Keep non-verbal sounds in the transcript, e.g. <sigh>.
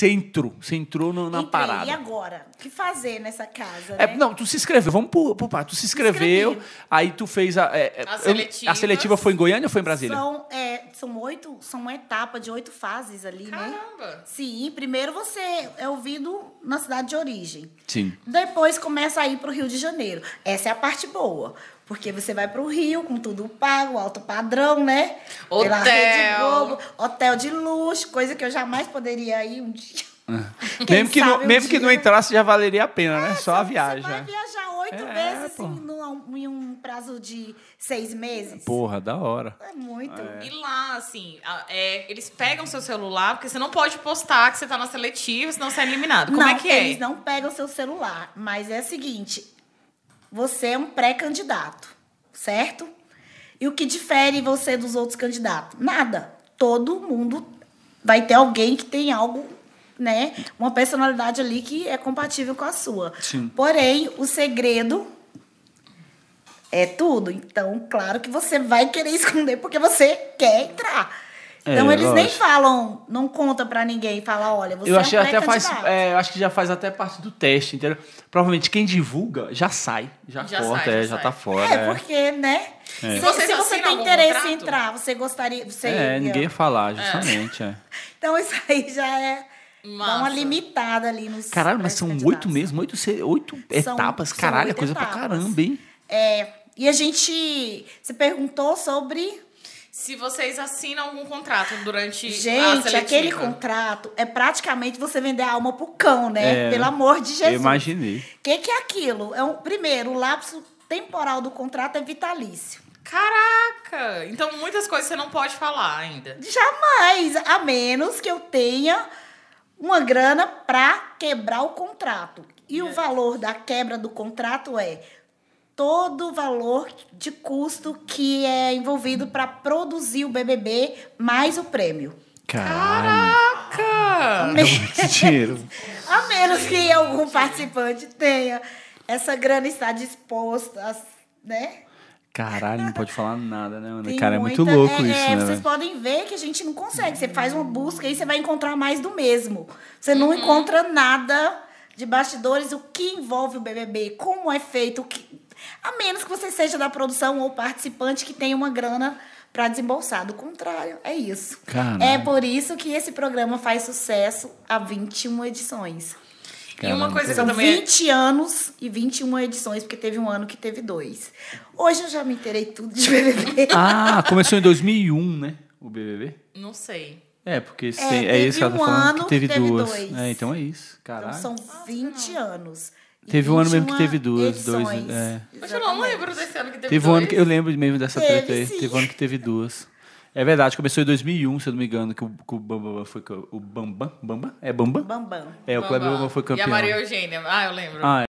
Você entrou, você entrou no, na Entrei, parada. E agora? O que fazer nessa casa? É, né? Não, tu se inscreveu, vamos para, por parte. Tu se inscreveu, aí tu fez a. É, é a, seletiva foi em Goiânia ou foi em Brasília? São, é, são oito, são uma etapa de oito fases ali, Caramba. né? Caramba! Sim, primeiro você é ouvido na cidade de origem. Sim. Depois começa a ir para o Rio de Janeiro. Essa é a parte boa. Porque você vai para o Rio com tudo pago, alto padrão, né? Hotel. Pela Rede Globo, hotel de luxo, coisa que eu jamais poderia ir um dia. É. <laughs> Quem mesmo que, não, um mesmo dia... que não entrasse, já valeria a pena, né? é, né? Só, a viagem. Você vai viajar é. oito é, vezes é, assim, em um prazo de seis meses. Porra, da hora. É muito. É. E lá, assim, eles pegam seu celular, porque você não pode postar que você tá na seletiva, senão você é eliminado. Como não, é que é? Eles não pegam seu celular, mas é o seguinte: você é um pré-candidato, certo? E o que difere você dos outros candidatos? Nada. Todo mundo vai ter alguém que tem algo, né? Uma personalidade ali que é compatível com a sua. Sim. Porém, o segredo é tudo. Então, claro que você vai querer <laughs> esconder porque você quer entrar. É, então eles lógico. nem falam, não conta para ninguém, fala, olha, você eu achei é um até faz, é, eu acho que já faz até parte do teste, inteiro. Provavelmente quem divulga já sai, já, já corta, sai, já, é, já sai. tá fora. É, é. porque, né? Se, você, se você tem interesse contrato? em entrar, você gostaria, você É, ia... ninguém ia falar, justamente, <laughs> Então isso aí já é Massa. Dá uma limitada ali nos. Caralho, mas são oito mesmo, oito, oito são, etapas. São caralho, é coisa etapas. pra caramba, hein? É. E a gente. Você perguntou sobre se vocês assinam algum contrato durante Gente, aquele contrato é praticamente você vender a alma pro cão, né? É, Pelo amor de Jesus. Eu imaginei. O que, que é aquilo? É um, primeiro, o lapso temporal do contrato é vitalício. Caraca! Então muitas coisas você não pode falar ainda. Jamais, a menos que eu tenha uma grana para quebrar o contrato. E é. o valor da quebra do contrato é todo o valor de custo que é envolvido para produzir o BBB mais o prêmio. Caraca! A menos, dinheiro. a menos que algum participante tenha essa grana está disposta, né? Caralho, não pode falar nada, né, Ana? Cara, muita... é muito louco é, é isso. É, né, vocês véio? podem ver que a gente não consegue. Você faz uma busca e você vai encontrar mais do mesmo. Você não uhum. encontra nada de bastidores, o que envolve o BBB, como é feito, o que, a menos que você seja da produção ou participante que tenha uma grana para desembolsar. Do contrário, é isso. Caramba. É por isso que esse programa faz sucesso há 21 edições. Caramba. E uma coisa que eu também. 20 é anos e 21 edições, porque teve um ano que teve dois. Hoje eu já me inteirei tudo de BBB. Ah, começou em 2001, né? O BBB? Não sei. É, porque é, tem, é isso que ela tá falando, um que teve, que teve duas. Dois. É, então é isso. Então Caralho. Então são 20 Nossa, anos. Teve um ano mesmo que teve duas, edições. dois. É. Mas eu não lembro desse ano que teve, teve dois. Um ano que, eu lembro mesmo dessa teve, treta aí. Sim. Teve um ano que teve duas. É verdade, começou em 2001, se eu não me engano, que o, que o Bambam foi. O Bambam? Bambam? É Bambam? Bambam. É, o Bambam. Kleber Bambam foi campeão. E a Maria Eugênia. Ah, eu lembro. Ah, é.